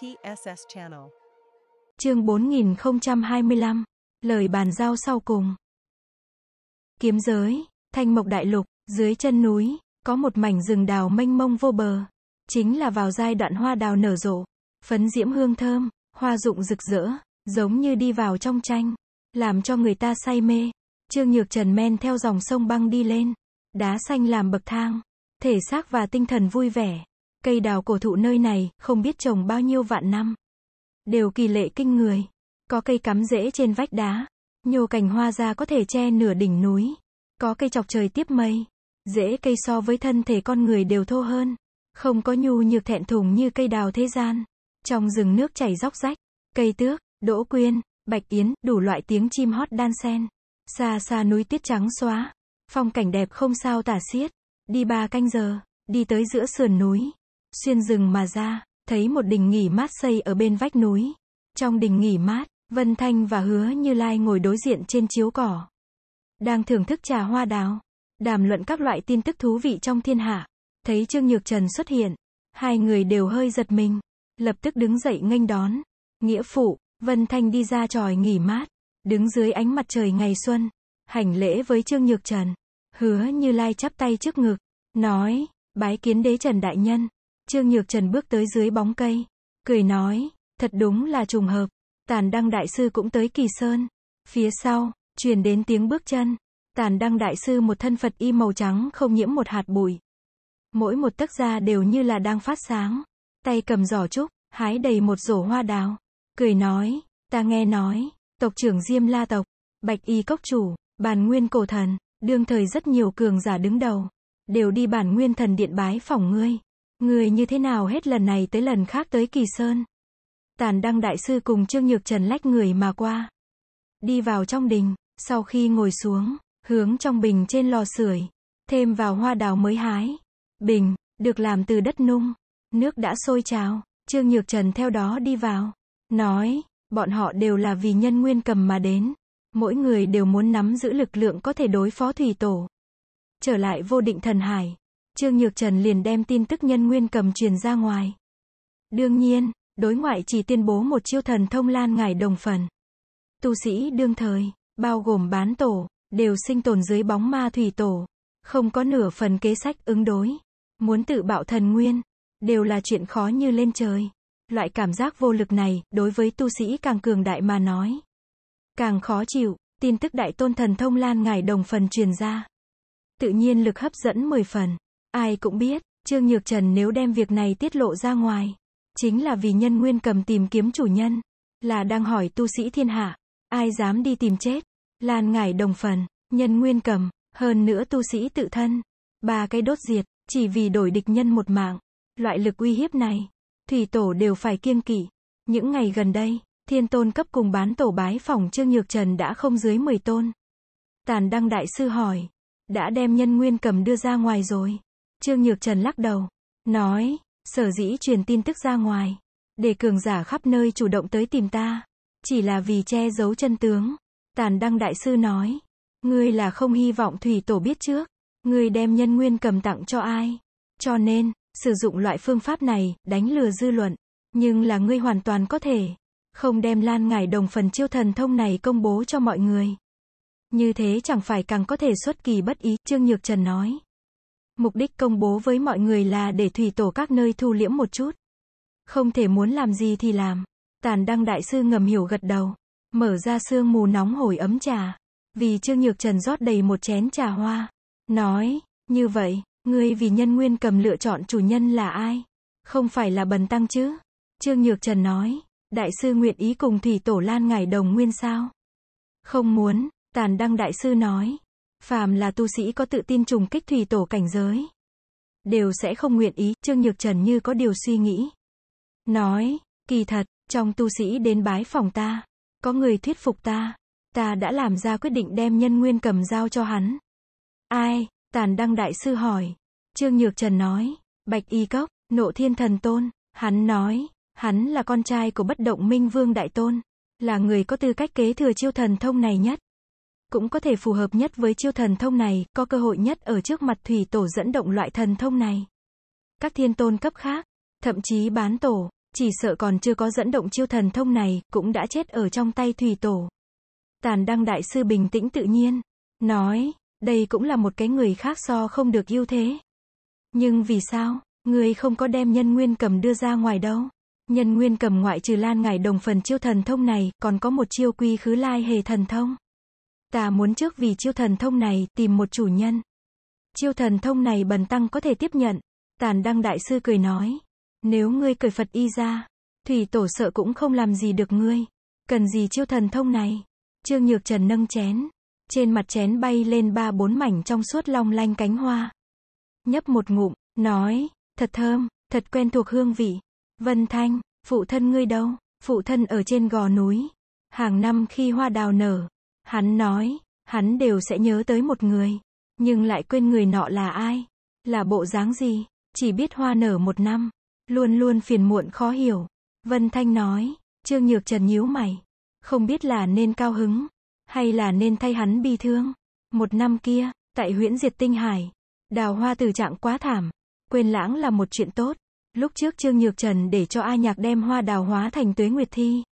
TSS Channel. Chương 4025, lời bàn giao sau cùng. Kiếm giới, Thanh Mộc Đại Lục, dưới chân núi, có một mảnh rừng đào mênh mông vô bờ. Chính là vào giai đoạn hoa đào nở rộ, phấn diễm hương thơm, hoa rụng rực rỡ, giống như đi vào trong tranh, làm cho người ta say mê. Trương Nhược Trần men theo dòng sông băng đi lên, đá xanh làm bậc thang, thể xác và tinh thần vui vẻ. Cây đào cổ thụ nơi này, không biết trồng bao nhiêu vạn năm. Đều kỳ lệ kinh người. Có cây cắm rễ trên vách đá. Nhô cành hoa ra có thể che nửa đỉnh núi. Có cây chọc trời tiếp mây. Rễ cây so với thân thể con người đều thô hơn. Không có nhu nhược thẹn thùng như cây đào thế gian. Trong rừng nước chảy róc rách. Cây tước, đỗ quyên, bạch yến, đủ loại tiếng chim hót đan sen. Xa xa núi tuyết trắng xóa. Phong cảnh đẹp không sao tả xiết. Đi ba canh giờ, đi tới giữa sườn núi xuyên rừng mà ra, thấy một đình nghỉ mát xây ở bên vách núi. Trong đình nghỉ mát, Vân Thanh và Hứa Như Lai ngồi đối diện trên chiếu cỏ. Đang thưởng thức trà hoa đào, đàm luận các loại tin tức thú vị trong thiên hạ. Thấy Trương Nhược Trần xuất hiện, hai người đều hơi giật mình, lập tức đứng dậy nghênh đón. Nghĩa phụ, Vân Thanh đi ra tròi nghỉ mát, đứng dưới ánh mặt trời ngày xuân, hành lễ với Trương Nhược Trần. Hứa Như Lai chắp tay trước ngực, nói, bái kiến đế Trần Đại Nhân. Trương Nhược Trần bước tới dưới bóng cây, cười nói, thật đúng là trùng hợp, tàn đăng đại sư cũng tới kỳ sơn. Phía sau, truyền đến tiếng bước chân, tàn đăng đại sư một thân Phật y màu trắng không nhiễm một hạt bụi. Mỗi một tấc da đều như là đang phát sáng, tay cầm giỏ trúc, hái đầy một rổ hoa đào, cười nói, ta nghe nói, tộc trưởng Diêm La tộc, Bạch Y cốc chủ, bàn Nguyên cổ thần, đương thời rất nhiều cường giả đứng đầu, đều đi Bản Nguyên thần điện bái phỏng ngươi. Người như thế nào hết lần này tới lần khác tới Kỳ Sơn. Tàn đăng đại sư cùng Trương Nhược Trần lách người mà qua. Đi vào trong đình, sau khi ngồi xuống, hướng trong bình trên lò sưởi, thêm vào hoa đào mới hái. Bình, được làm từ đất nung, nước đã sôi trào, Trương Nhược Trần theo đó đi vào. Nói, bọn họ đều là vì nhân nguyên cầm mà đến. Mỗi người đều muốn nắm giữ lực lượng có thể đối phó thủy tổ. Trở lại vô định thần hải, Trương Nhược Trần liền đem tin tức nhân nguyên cầm truyền ra ngoài. Đương nhiên, đối ngoại chỉ tuyên bố một chiêu thần thông lan ngải đồng phần. Tu sĩ đương thời, bao gồm bán tổ, đều sinh tồn dưới bóng ma thủy tổ. Không có nửa phần kế sách ứng đối. Muốn tự bạo thần nguyên, đều là chuyện khó như lên trời. Loại cảm giác vô lực này, đối với tu sĩ càng cường đại mà nói. Càng khó chịu, tin tức đại tôn thần thông lan ngải đồng phần truyền ra. Tự nhiên lực hấp dẫn 10 phần. Ai cũng biết, Trương Nhược Trần nếu đem việc này tiết lộ ra ngoài, chính là vì nhân nguyên cầm tìm kiếm chủ nhân, là đang hỏi tu sĩ thiên hạ, ai dám đi tìm chết, lan ngải đồng phần, nhân nguyên cầm, hơn nữa tu sĩ tự thân, ba cái đốt diệt, chỉ vì đổi địch nhân một mạng, loại lực uy hiếp này, thủy tổ đều phải kiêng kỵ. Những ngày gần đây, thiên tôn cấp cùng bán tổ bái phòng Trương Nhược Trần đã không dưới 10 tôn. Tàn đăng đại sư hỏi, đã đem nhân nguyên cầm đưa ra ngoài rồi. Trương Nhược Trần lắc đầu, nói, sở dĩ truyền tin tức ra ngoài, để cường giả khắp nơi chủ động tới tìm ta, chỉ là vì che giấu chân tướng. Tàn Đăng Đại Sư nói, ngươi là không hy vọng Thủy Tổ biết trước, ngươi đem nhân nguyên cầm tặng cho ai. Cho nên, sử dụng loại phương pháp này, đánh lừa dư luận, nhưng là ngươi hoàn toàn có thể, không đem lan ngải đồng phần chiêu thần thông này công bố cho mọi người. Như thế chẳng phải càng có thể xuất kỳ bất ý, Trương Nhược Trần nói. Mục đích công bố với mọi người là để thủy tổ các nơi thu liễm một chút. Không thể muốn làm gì thì làm. Tàn đăng đại sư ngầm hiểu gật đầu. Mở ra sương mù nóng hổi ấm trà. Vì Trương Nhược Trần rót đầy một chén trà hoa. Nói, như vậy, ngươi vì nhân nguyên cầm lựa chọn chủ nhân là ai? Không phải là bần tăng chứ? Trương Nhược Trần nói, đại sư nguyện ý cùng thủy tổ lan ngài đồng nguyên sao? Không muốn, tàn đăng đại sư nói, phàm là tu sĩ có tự tin trùng kích thủy tổ cảnh giới, đều sẽ không nguyện ý, Trương Nhược Trần như có điều suy nghĩ. Nói, kỳ thật, trong tu sĩ đến bái phòng ta, có người thuyết phục ta, ta đã làm ra quyết định đem nhân nguyên cầm dao cho hắn. Ai? Tàn Đăng Đại Sư hỏi. Trương Nhược Trần nói, Bạch Y Cốc, nộ thiên thần tôn, hắn nói, hắn là con trai của bất động minh vương đại tôn, là người có tư cách kế thừa chiêu thần thông này nhất cũng có thể phù hợp nhất với chiêu thần thông này, có cơ hội nhất ở trước mặt thủy tổ dẫn động loại thần thông này. Các thiên tôn cấp khác, thậm chí bán tổ, chỉ sợ còn chưa có dẫn động chiêu thần thông này, cũng đã chết ở trong tay thủy tổ. Tàn đăng đại sư bình tĩnh tự nhiên, nói, đây cũng là một cái người khác so không được ưu thế. Nhưng vì sao, người không có đem nhân nguyên cầm đưa ra ngoài đâu? Nhân nguyên cầm ngoại trừ lan ngải đồng phần chiêu thần thông này, còn có một chiêu quy khứ lai hề thần thông. Ta muốn trước vì chiêu thần thông này, tìm một chủ nhân. Chiêu thần thông này bần tăng có thể tiếp nhận. Tàn đăng đại sư cười nói. Nếu ngươi cười Phật y ra, thủy tổ sợ cũng không làm gì được ngươi. Cần gì chiêu thần thông này? Trương Nhược Trần nâng chén. Trên mặt chén bay lên ba bốn mảnh trong suốt long lanh cánh hoa. Nhấp một ngụm, nói, thật thơm, thật quen thuộc hương vị. Vân Thanh, phụ thân ngươi đâu? Phụ thân ở trên gò núi. Hàng năm khi hoa đào nở, Hắn nói, hắn đều sẽ nhớ tới một người, nhưng lại quên người nọ là ai, là bộ dáng gì, chỉ biết hoa nở một năm, luôn luôn phiền muộn khó hiểu. Vân Thanh nói, Trương Nhược Trần nhíu mày, không biết là nên cao hứng, hay là nên thay hắn bi thương. Một năm kia, tại huyễn diệt tinh hải, đào hoa từ trạng quá thảm, quên lãng là một chuyện tốt. Lúc trước Trương Nhược Trần để cho A Nhạc đem hoa đào hóa thành tuế nguyệt thi.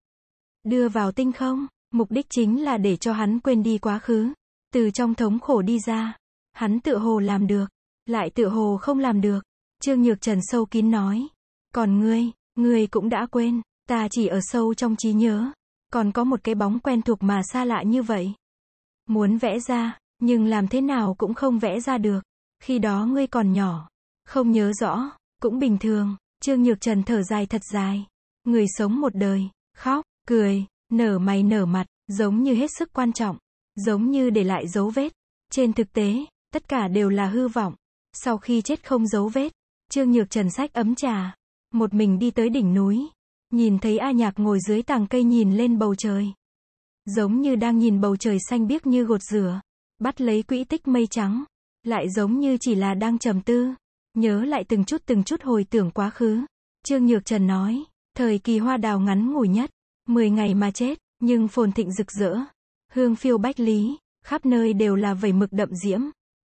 Đưa vào tinh không, Mục đích chính là để cho hắn quên đi quá khứ. Từ trong thống khổ đi ra, hắn tự hồ làm được, lại tự hồ không làm được. Trương Nhược Trần sâu kín nói. Còn ngươi, ngươi cũng đã quên, ta chỉ ở sâu trong trí nhớ. Còn có một cái bóng quen thuộc mà xa lạ như vậy. Muốn vẽ ra, nhưng làm thế nào cũng không vẽ ra được. Khi đó ngươi còn nhỏ, không nhớ rõ, cũng bình thường. Trương Nhược Trần thở dài thật dài. Người sống một đời, khóc, cười, nở mày nở mặt, giống như hết sức quan trọng, giống như để lại dấu vết. Trên thực tế, tất cả đều là hư vọng. Sau khi chết không dấu vết, Trương Nhược Trần sách ấm trà, một mình đi tới đỉnh núi, nhìn thấy A Nhạc ngồi dưới tàng cây nhìn lên bầu trời. Giống như đang nhìn bầu trời xanh biếc như gột rửa, bắt lấy quỹ tích mây trắng, lại giống như chỉ là đang trầm tư, nhớ lại từng chút từng chút hồi tưởng quá khứ. Trương Nhược Trần nói, thời kỳ hoa đào ngắn ngủi nhất, 10 ngày mà chết, nhưng phồn thịnh rực rỡ. Hương phiêu bách lý, khắp nơi đều là vẩy mực đậm diễm.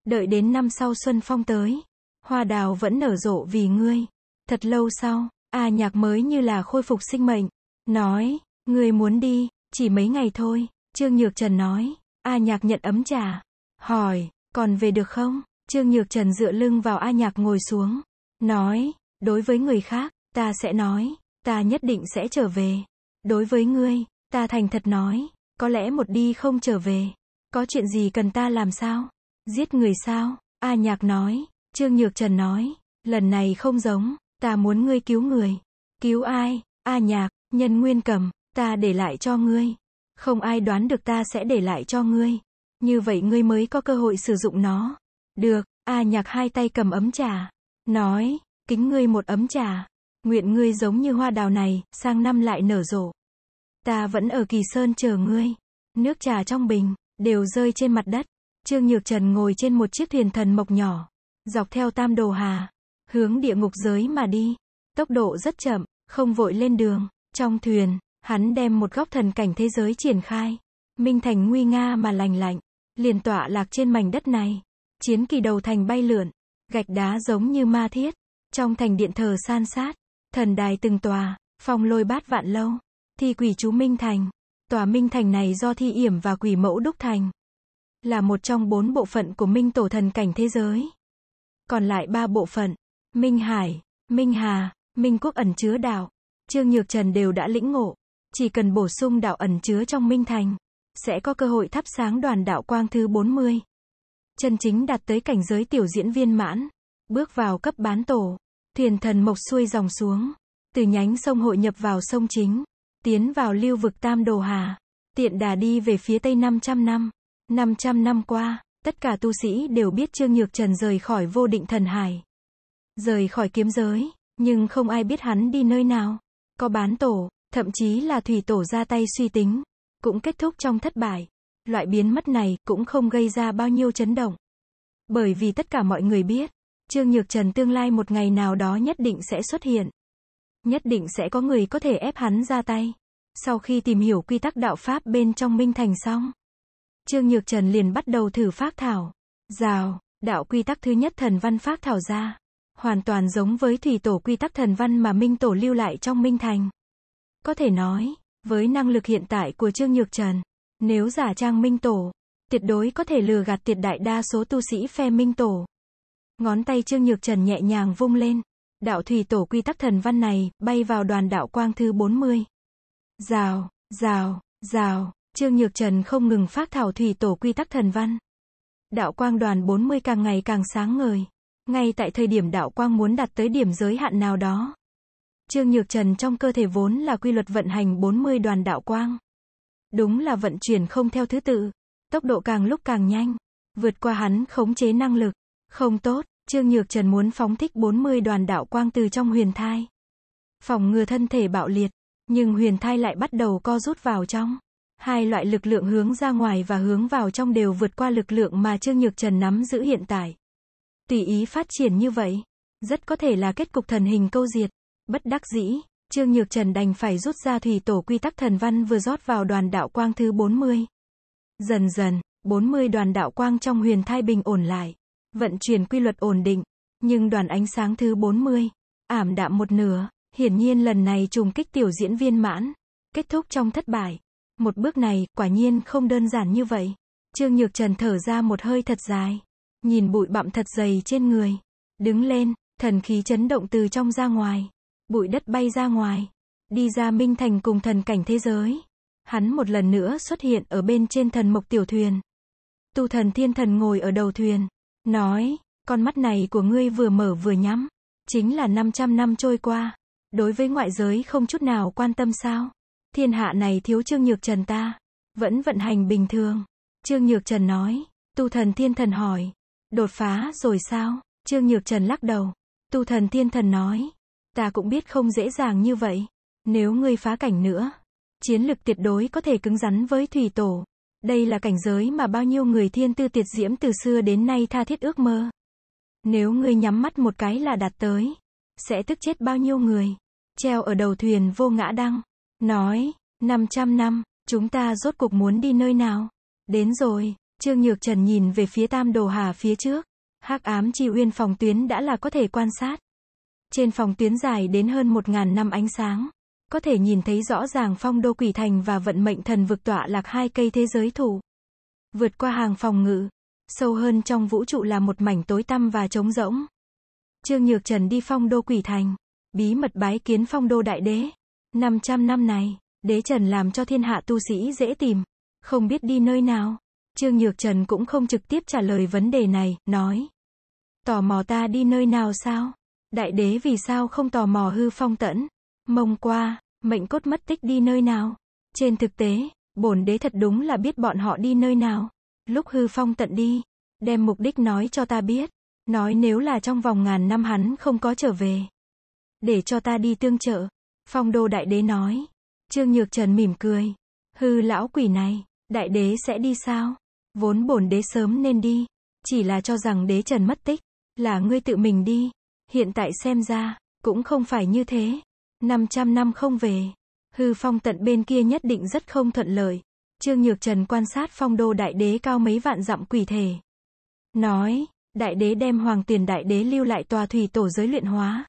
Đợi đến năm sau xuân phong tới, hoa đào vẫn nở rộ vì ngươi. Thật lâu sau, A nhạc mới như là khôi phục sinh mệnh. Nói, ngươi muốn đi, chỉ mấy ngày thôi, Trương Nhược Trần nói. A nhạc nhận ấm trà. Hỏi, còn về được không? Trương Nhược Trần dựa lưng vào A nhạc ngồi xuống. Nói, đối với người khác, ta sẽ nói, ta nhất định sẽ trở về. Đối với ngươi, ta thành thật nói, có lẽ một đi không trở về. Có chuyện gì cần ta làm sao? Giết người sao? A nhạc nói, Trương Nhược Trần nói, lần này không giống, ta muốn ngươi cứu người. Cứu ai? A nhạc, nhân nguyên cầm, ta để lại cho ngươi. Không ai đoán được ta sẽ để lại cho ngươi. Như vậy ngươi mới có cơ hội sử dụng nó. Được, A nhạc hai tay cầm ấm trà. Nói, kính ngươi một ấm trà. Nguyện ngươi giống như hoa đào này, sang năm lại nở rộ. Ta vẫn ở kỳ sơn chờ ngươi. Nước trà trong bình, đều rơi trên mặt đất. Trương Nhược Trần ngồi trên một chiếc thuyền thần mộc nhỏ, dọc theo tam đồ hà, hướng địa ngục giới mà đi. Tốc độ rất chậm, không vội lên đường. Trong thuyền, hắn đem một góc thần cảnh thế giới triển khai. Minh thành nguy nga mà lành lạnh, liền tọa lạc trên mảnh đất này. Chiến kỳ đầu thành bay lượn, gạch đá giống như ma thiết. Trong thành điện thờ san sát, Thần đài từng tòa, phong lôi bát vạn lâu, thi quỷ chú Minh Thành. Tòa Minh Thành này do thi yểm và quỷ mẫu đúc thành. Là một trong bốn bộ phận của Minh Tổ Thần Cảnh Thế Giới. Còn lại ba bộ phận, Minh Hải, Minh Hà, Minh Quốc ẩn chứa đạo. Trương Nhược Trần đều đã lĩnh ngộ. Chỉ cần bổ sung đạo ẩn chứa trong Minh Thành, sẽ có cơ hội thắp sáng đoàn đạo quang thứ 40. Chân chính đạt tới cảnh giới tiểu diễn viên mãn, bước vào cấp bán tổ thuyền thần mộc xuôi dòng xuống, từ nhánh sông hội nhập vào sông chính, tiến vào lưu vực Tam Đồ Hà, tiện đà đi về phía tây 500 năm. 500 năm qua, tất cả tu sĩ đều biết Trương Nhược Trần rời khỏi vô định thần hải, rời khỏi kiếm giới, nhưng không ai biết hắn đi nơi nào. Có bán tổ, thậm chí là thủy tổ ra tay suy tính, cũng kết thúc trong thất bại. Loại biến mất này cũng không gây ra bao nhiêu chấn động. Bởi vì tất cả mọi người biết, Trương Nhược Trần tương lai một ngày nào đó nhất định sẽ xuất hiện. Nhất định sẽ có người có thể ép hắn ra tay. Sau khi tìm hiểu quy tắc đạo Pháp bên trong Minh Thành xong, Trương Nhược Trần liền bắt đầu thử phát thảo. Rào, đạo quy tắc thứ nhất thần văn phát thảo ra. Hoàn toàn giống với thủy tổ quy tắc thần văn mà Minh Tổ lưu lại trong Minh Thành. Có thể nói, với năng lực hiện tại của Trương Nhược Trần, nếu giả trang Minh Tổ, tuyệt đối có thể lừa gạt tuyệt đại đa số tu sĩ phe Minh Tổ. Ngón tay Trương Nhược Trần nhẹ nhàng vung lên. Đạo thủy tổ quy tắc thần văn này, bay vào đoàn đạo quang thứ 40. Rào, rào, rào, Trương Nhược Trần không ngừng phát thảo thủy tổ quy tắc thần văn. Đạo quang đoàn 40 càng ngày càng sáng ngời. Ngay tại thời điểm đạo quang muốn đạt tới điểm giới hạn nào đó. Trương Nhược Trần trong cơ thể vốn là quy luật vận hành 40 đoàn đạo quang. Đúng là vận chuyển không theo thứ tự. Tốc độ càng lúc càng nhanh. Vượt qua hắn khống chế năng lực. Không tốt, Trương Nhược Trần muốn phóng thích 40 đoàn đạo quang từ trong huyền thai. Phòng ngừa thân thể bạo liệt, nhưng huyền thai lại bắt đầu co rút vào trong. Hai loại lực lượng hướng ra ngoài và hướng vào trong đều vượt qua lực lượng mà Trương Nhược Trần nắm giữ hiện tại. Tùy ý phát triển như vậy, rất có thể là kết cục thần hình câu diệt. Bất đắc dĩ, Trương Nhược Trần đành phải rút ra thủy tổ quy tắc thần văn vừa rót vào đoàn đạo quang thứ 40. Dần dần, 40 đoàn đạo quang trong huyền thai bình ổn lại vận chuyển quy luật ổn định, nhưng đoàn ánh sáng thứ 40, ảm đạm một nửa, hiển nhiên lần này trùng kích tiểu diễn viên mãn, kết thúc trong thất bại. Một bước này, quả nhiên không đơn giản như vậy. Trương Nhược Trần thở ra một hơi thật dài, nhìn bụi bặm thật dày trên người, đứng lên, thần khí chấn động từ trong ra ngoài, bụi đất bay ra ngoài, đi ra minh thành cùng thần cảnh thế giới. Hắn một lần nữa xuất hiện ở bên trên thần mộc tiểu thuyền. Tu thần thiên thần ngồi ở đầu thuyền, Nói, con mắt này của ngươi vừa mở vừa nhắm. Chính là 500 năm trôi qua. Đối với ngoại giới không chút nào quan tâm sao. Thiên hạ này thiếu Trương Nhược Trần ta. Vẫn vận hành bình thường. Trương Nhược Trần nói. Tu thần thiên thần hỏi. Đột phá rồi sao? Trương Nhược Trần lắc đầu. Tu thần thiên thần nói. Ta cũng biết không dễ dàng như vậy. Nếu ngươi phá cảnh nữa. Chiến lực tuyệt đối có thể cứng rắn với thủy tổ. Đây là cảnh giới mà bao nhiêu người thiên tư tiệt diễm từ xưa đến nay tha thiết ước mơ. Nếu ngươi nhắm mắt một cái là đạt tới, sẽ tức chết bao nhiêu người. Treo ở đầu thuyền vô ngã đăng, nói, 500 năm, chúng ta rốt cuộc muốn đi nơi nào? Đến rồi, Trương Nhược Trần nhìn về phía Tam Đồ Hà phía trước, hắc ám chi uyên phòng tuyến đã là có thể quan sát. Trên phòng tuyến dài đến hơn 1.000 năm ánh sáng có thể nhìn thấy rõ ràng phong đô quỷ thành và vận mệnh thần vực tọa lạc hai cây thế giới thủ. Vượt qua hàng phòng ngự, sâu hơn trong vũ trụ là một mảnh tối tăm và trống rỗng. Trương Nhược Trần đi phong đô quỷ thành, bí mật bái kiến phong đô đại đế. 500 năm này, đế Trần làm cho thiên hạ tu sĩ dễ tìm, không biết đi nơi nào. Trương Nhược Trần cũng không trực tiếp trả lời vấn đề này, nói. Tò mò ta đi nơi nào sao? Đại đế vì sao không tò mò hư phong tẫn? Mông qua, mệnh cốt mất tích đi nơi nào? Trên thực tế, bổn đế thật đúng là biết bọn họ đi nơi nào. Lúc hư phong tận đi, đem mục đích nói cho ta biết. Nói nếu là trong vòng ngàn năm hắn không có trở về. Để cho ta đi tương trợ. Phong đô đại đế nói. Trương Nhược Trần mỉm cười. Hư lão quỷ này, đại đế sẽ đi sao? Vốn bổn đế sớm nên đi. Chỉ là cho rằng đế Trần mất tích. Là ngươi tự mình đi. Hiện tại xem ra, cũng không phải như thế. 500 năm không về. Hư phong tận bên kia nhất định rất không thuận lợi. Trương Nhược Trần quan sát phong đô đại đế cao mấy vạn dặm quỷ thể. Nói, đại đế đem hoàng tuyển đại đế lưu lại tòa thủy tổ giới luyện hóa.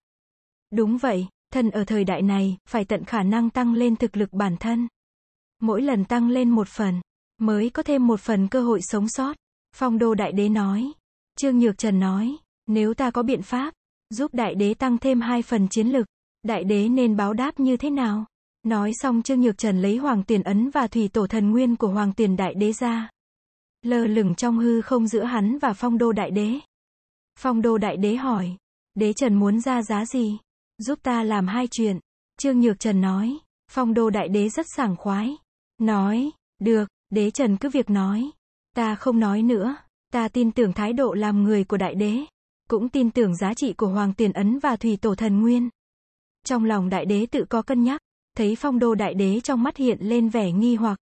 Đúng vậy, thần ở thời đại này, phải tận khả năng tăng lên thực lực bản thân. Mỗi lần tăng lên một phần, mới có thêm một phần cơ hội sống sót. Phong đô đại đế nói. Trương Nhược Trần nói, nếu ta có biện pháp, giúp đại đế tăng thêm hai phần chiến lực, Đại đế nên báo đáp như thế nào? Nói xong Trương Nhược Trần lấy hoàng tiền ấn và thủy tổ thần nguyên của hoàng tiền đại đế ra. Lơ lửng trong hư không giữa hắn và phong đô đại đế. Phong đô đại đế hỏi, đế Trần muốn ra giá gì? Giúp ta làm hai chuyện. Trương Nhược Trần nói, phong đô đại đế rất sảng khoái. Nói, được, đế Trần cứ việc nói. Ta không nói nữa, ta tin tưởng thái độ làm người của đại đế. Cũng tin tưởng giá trị của hoàng tiền ấn và thủy tổ thần nguyên. Trong lòng đại đế tự có cân nhắc, thấy phong đô đại đế trong mắt hiện lên vẻ nghi hoặc.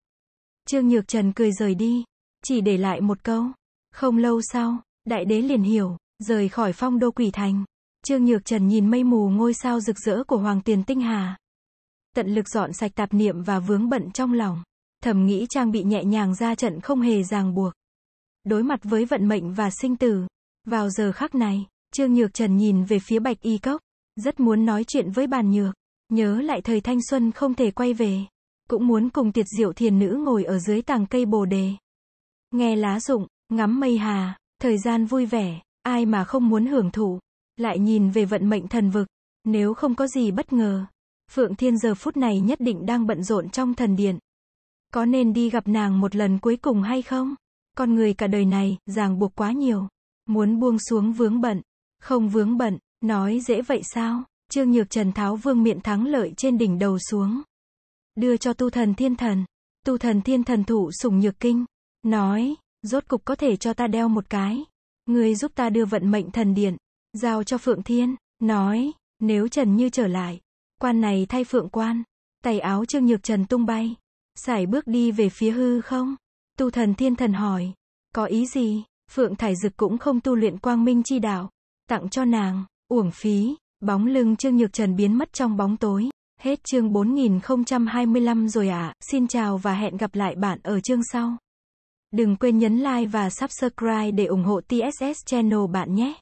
Trương Nhược Trần cười rời đi, chỉ để lại một câu. Không lâu sau, đại đế liền hiểu, rời khỏi phong đô quỷ thành. Trương Nhược Trần nhìn mây mù ngôi sao rực rỡ của Hoàng Tiền Tinh Hà. Tận lực dọn sạch tạp niệm và vướng bận trong lòng. Thầm nghĩ trang bị nhẹ nhàng ra trận không hề ràng buộc. Đối mặt với vận mệnh và sinh tử. Vào giờ khắc này, Trương Nhược Trần nhìn về phía bạch y cốc. Rất muốn nói chuyện với bàn nhược. Nhớ lại thời thanh xuân không thể quay về. Cũng muốn cùng tiệt diệu thiền nữ ngồi ở dưới tàng cây bồ đề. Nghe lá rụng, ngắm mây hà, thời gian vui vẻ, ai mà không muốn hưởng thụ. Lại nhìn về vận mệnh thần vực, nếu không có gì bất ngờ. Phượng Thiên giờ phút này nhất định đang bận rộn trong thần điện. Có nên đi gặp nàng một lần cuối cùng hay không? Con người cả đời này, ràng buộc quá nhiều. Muốn buông xuống vướng bận. Không vướng bận, Nói dễ vậy sao? Trương Nhược Trần tháo vương miện thắng lợi trên đỉnh đầu xuống. Đưa cho tu thần thiên thần. Tu thần thiên thần thủ sùng nhược kinh. Nói, rốt cục có thể cho ta đeo một cái. Người giúp ta đưa vận mệnh thần điện. Giao cho Phượng Thiên. Nói, nếu Trần Như trở lại. Quan này thay Phượng Quan. Tay áo Trương Nhược Trần tung bay. Xài bước đi về phía hư không? Tu thần thiên thần hỏi. Có ý gì? Phượng Thải Dực cũng không tu luyện quang minh chi đạo. Tặng cho nàng. Uổng phí, bóng lưng Trương Nhược Trần biến mất trong bóng tối. Hết chương 4025 rồi ạ, à. xin chào và hẹn gặp lại bạn ở chương sau. Đừng quên nhấn like và subscribe để ủng hộ TSS Channel bạn nhé.